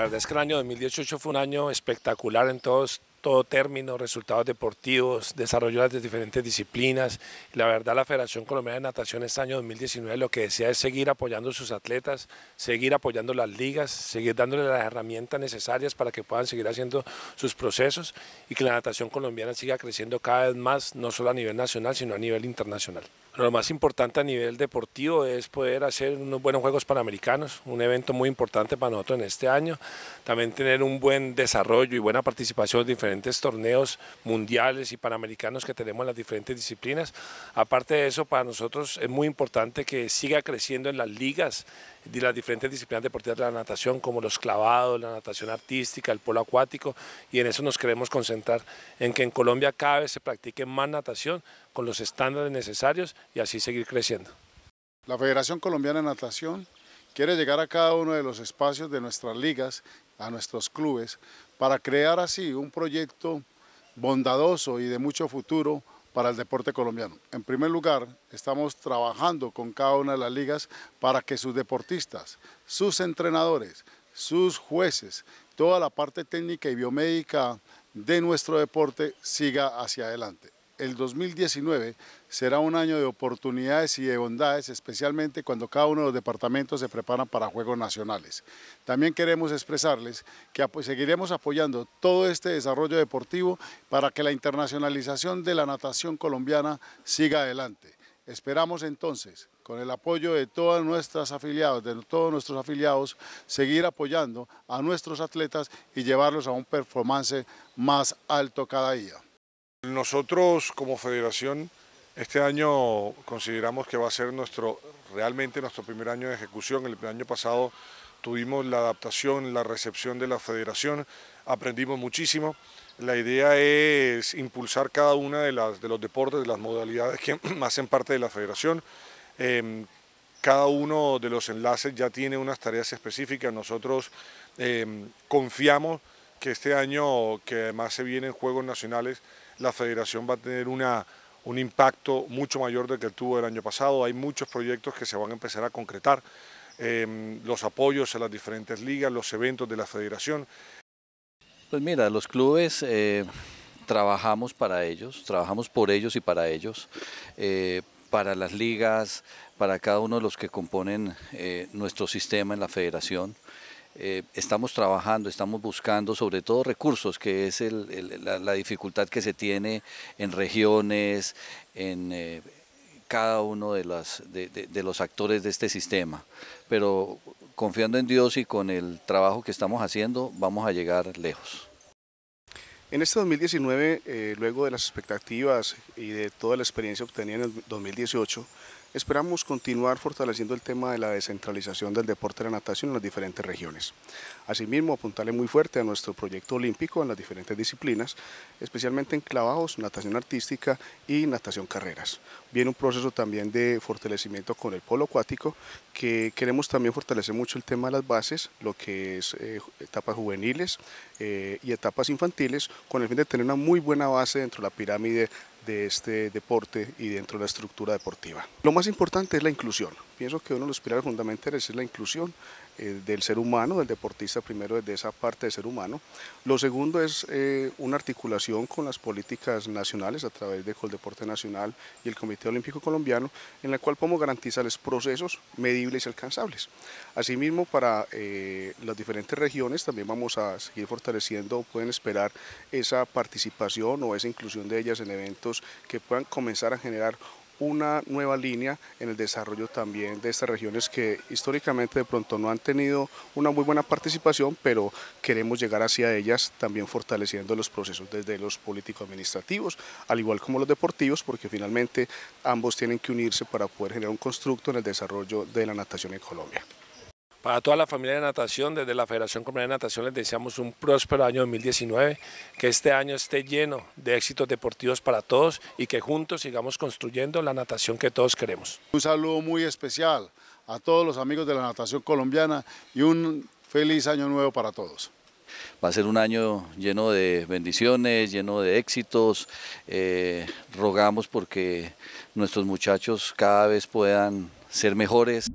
la verdad es que el año 2018 fue un año espectacular en todos todo término, resultados deportivos, desarrollo de diferentes disciplinas. La verdad, la Federación Colombiana de Natación este año 2019 lo que desea es seguir apoyando a sus atletas, seguir apoyando las ligas, seguir dándoles las herramientas necesarias para que puedan seguir haciendo sus procesos y que la natación colombiana siga creciendo cada vez más, no solo a nivel nacional, sino a nivel internacional lo más importante a nivel deportivo es poder hacer unos buenos Juegos Panamericanos, un evento muy importante para nosotros en este año. También tener un buen desarrollo y buena participación en diferentes torneos mundiales y panamericanos que tenemos en las diferentes disciplinas. Aparte de eso, para nosotros es muy importante que siga creciendo en las ligas de las diferentes disciplinas deportivas de la natación, como los clavados, la natación artística, el polo acuático, y en eso nos queremos concentrar, en que en Colombia cada vez se practique más natación con los estándares necesarios y así seguir creciendo. La Federación Colombiana de Natación quiere llegar a cada uno de los espacios de nuestras ligas, a nuestros clubes, para crear así un proyecto bondadoso y de mucho futuro para el deporte colombiano. En primer lugar, estamos trabajando con cada una de las ligas para que sus deportistas, sus entrenadores, sus jueces, toda la parte técnica y biomédica de nuestro deporte siga hacia adelante el 2019 será un año de oportunidades y de bondades, especialmente cuando cada uno de los departamentos se preparan para Juegos Nacionales. También queremos expresarles que seguiremos apoyando todo este desarrollo deportivo para que la internacionalización de la natación colombiana siga adelante. Esperamos entonces, con el apoyo de todas nuestras afiliados, de todos nuestros afiliados, seguir apoyando a nuestros atletas y llevarlos a un performance más alto cada día. Nosotros como federación este año consideramos que va a ser nuestro, realmente nuestro primer año de ejecución. El año pasado tuvimos la adaptación, la recepción de la federación, aprendimos muchísimo. La idea es impulsar cada una de, las, de los deportes, de las modalidades que hacen parte de la federación. Em, cada uno de los enlaces ya tiene unas tareas específicas. Nosotros em, confiamos que este año, que además se vienen Juegos Nacionales, la federación va a tener un impacto mucho mayor del que tuvo el año pasado. Hay muchos proyectos que se van a empezar a concretar, em, los apoyos a las diferentes ligas, los eventos de la federación. Pues mira, los clubes eh, trabajamos para ellos, trabajamos por ellos y para ellos, eh, para las ligas, para cada uno de los que componen eh, nuestro sistema en la federación. Eh, estamos trabajando, estamos buscando sobre todo recursos, que es la, dificultad que se tiene en regiones, en eh, cada uno de, los actores de este sistema. Pero confiando en Dios y con el trabajo que estamos haciendo, vamos a llegar lejos. En este 2019, eh, luego de las expectativas y de toda la experiencia obtenida en el 2018, Esperamos continuar fortaleciendo el tema de la descentralización del deporte de la natación en las diferentes regiones. Asimismo, apuntarle muy fuerte a nuestro proyecto olímpico en las diferentes disciplinas, especialmente en clavados, natación artística y natación carreras. Viene un proceso también de fortalecimiento con el polo acuático, que queremos también fortalecer mucho el tema de las bases, lo que es eh, etapas juveniles eh, y etapas infantiles, con el fin de tener una muy buena base dentro de la pirámide de este deporte y dentro de la estructura deportiva. Lo más importante es la inclusión pienso que uno de los pilares fundamentales es la inclusión eh, del ser humano, del deportista primero desde esa parte del ser humano. Lo segundo es eh, una articulación con las políticas nacionales a través de Coldeporte Nacional y el Comité Olímpico Colombiano, en la cual podemos garantizarles procesos medibles y alcanzables. Asimismo, para eh, las diferentes regiones también vamos a seguir fortaleciendo, pueden esperar esa participación o esa inclusión de ellas en eventos que puedan comenzar a generar una nueva línea en el desarrollo también de estas regiones que históricamente de pronto no han tenido una muy buena participación, pero queremos llegar hacia ellas también fortaleciendo los procesos desde los político-administrativos, al igual como los deportivos, porque finalmente ambos tienen que unirse para poder generar un constructo en el desarrollo de la natación en Colombia. Para toda la familia de natación, desde la Federación Colombiana de Natación les deseamos un próspero año 2019, que este año esté lleno de éxitos deportivos para todos y que juntos sigamos construyendo la natación que todos queremos. Un saludo muy especial a todos los amigos de la natación colombiana y un feliz año nuevo para todos. Va a ser un año lleno de bendiciones, lleno de éxitos. Eh, rogamos porque nuestros muchachos cada vez puedan ser mejores.